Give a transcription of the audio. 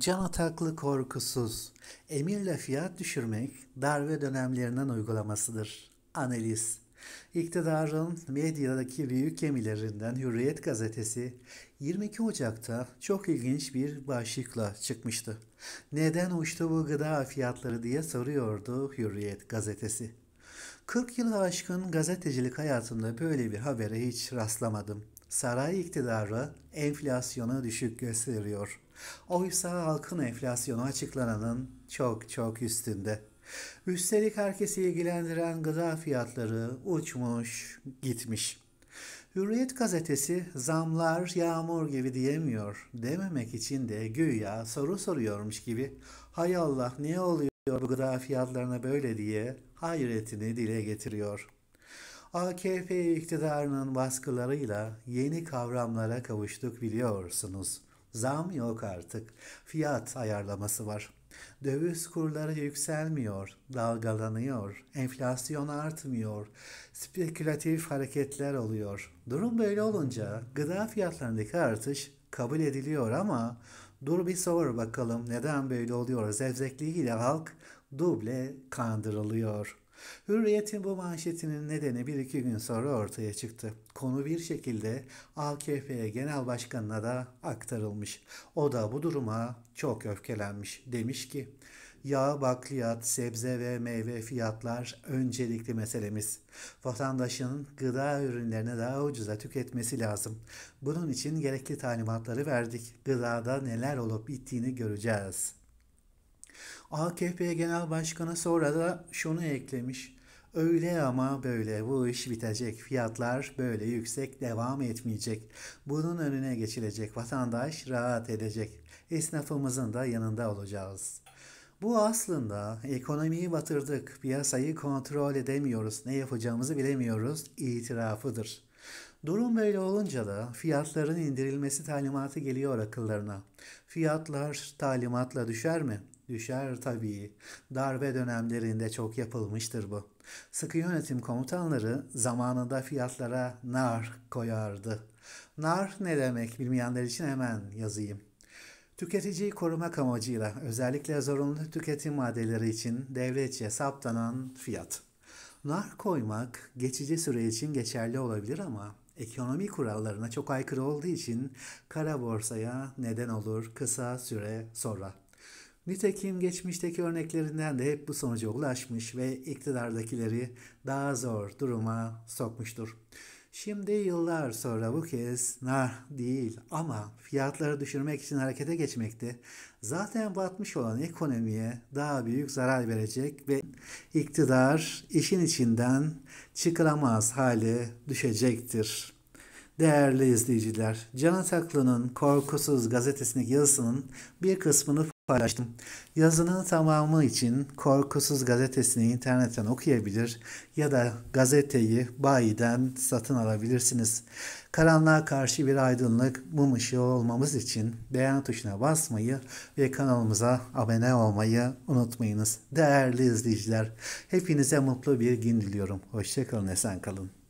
Can ataklı korkusuz, emirle fiyat düşürmek darbe dönemlerinden uygulamasıdır. Analiz İktidarın medyadaki büyük gemilerinden Hürriyet gazetesi 22 Ocak'ta çok ilginç bir başlıkla çıkmıştı. Neden uçtu bu gıda fiyatları diye soruyordu Hürriyet gazetesi. 40 yılı aşkın gazetecilik hayatımda böyle bir habere hiç rastlamadım saray iktidarı enflasyonu düşük gösteriyor. Oysa halkın enflasyonu açıklananın çok çok üstünde. Üstelik herkesi ilgilendiren gıda fiyatları uçmuş, gitmiş. Hürriyet gazetesi zamlar yağmur gibi diyemiyor dememek için de güya soru soruyormuş gibi hay Allah ne oluyor bu gıda fiyatlarına böyle diye hayretini dile getiriyor.'' AKP iktidarının baskılarıyla yeni kavramlara kavuştuk biliyorsunuz. Zam yok artık. Fiyat ayarlaması var. Döviz kurları yükselmiyor, dalgalanıyor, enflasyon artmıyor, spekülatif hareketler oluyor. Durum böyle olunca gıda fiyatlarındaki artış kabul ediliyor ama dur bir sor bakalım neden böyle oluyor zevzekliğiyle halk duble kandırılıyor.'' Hürriyet'in bu manşetinin nedeni bir iki gün sonra ortaya çıktı. Konu bir şekilde AKP Genel Başkanı'na da aktarılmış. O da bu duruma çok öfkelenmiş. Demiş ki, yağ, bakliyat, sebze ve meyve fiyatlar öncelikli meselemiz. Vatandaşın gıda ürünlerini daha ucuza tüketmesi lazım. Bunun için gerekli talimatları verdik. Gıdada neler olup bittiğini göreceğiz.'' AKP Genel Başkanı sonra da şunu eklemiş. Öyle ama böyle bu iş bitecek. Fiyatlar böyle yüksek devam etmeyecek. Bunun önüne geçilecek. Vatandaş rahat edecek. Esnafımızın da yanında olacağız. Bu aslında ekonomiyi batırdık, piyasayı kontrol edemiyoruz, ne yapacağımızı bilemiyoruz itirafıdır. Durum böyle olunca da fiyatların indirilmesi talimatı geliyor akıllarına. Fiyatlar talimatla düşer mi? Düşer tabii. Darbe dönemlerinde çok yapılmıştır bu. Sıkı yönetim komutanları zamanında fiyatlara nar koyardı. Nar ne demek bilmeyenler için hemen yazayım. Tüketiciyi korumak amacıyla özellikle zorunlu tüketim maddeleri için devletçe saptanan fiyat. Nar koymak geçici süre için geçerli olabilir ama ekonomi kurallarına çok aykırı olduğu için kara borsaya neden olur kısa süre sonra. Nitekim geçmişteki örneklerinden de hep bu sonuca ulaşmış ve iktidardakileri daha zor duruma sokmuştur. Şimdi yıllar sonra bu kez nar değil ama fiyatları düşürmek için harekete geçmekte. Zaten batmış olan ekonomiye daha büyük zarar verecek ve iktidar işin içinden çıkılamaz hale düşecektir. Değerli izleyiciler, Can Ataklı'nın Korkusuz gazetesindeki yazısının bir kısmını paylaştım. Yazının tamamı için Korkusuz Gazetesi'ni internetten okuyabilir ya da gazeteyi bayiden satın alabilirsiniz. Karanlığa karşı bir aydınlık mum ışığı olmamız için beğen tuşuna basmayı ve kanalımıza abone olmayı unutmayınız. Değerli izleyiciler, hepinize mutlu bir gün diliyorum. Hoşçakalın, esen kalın.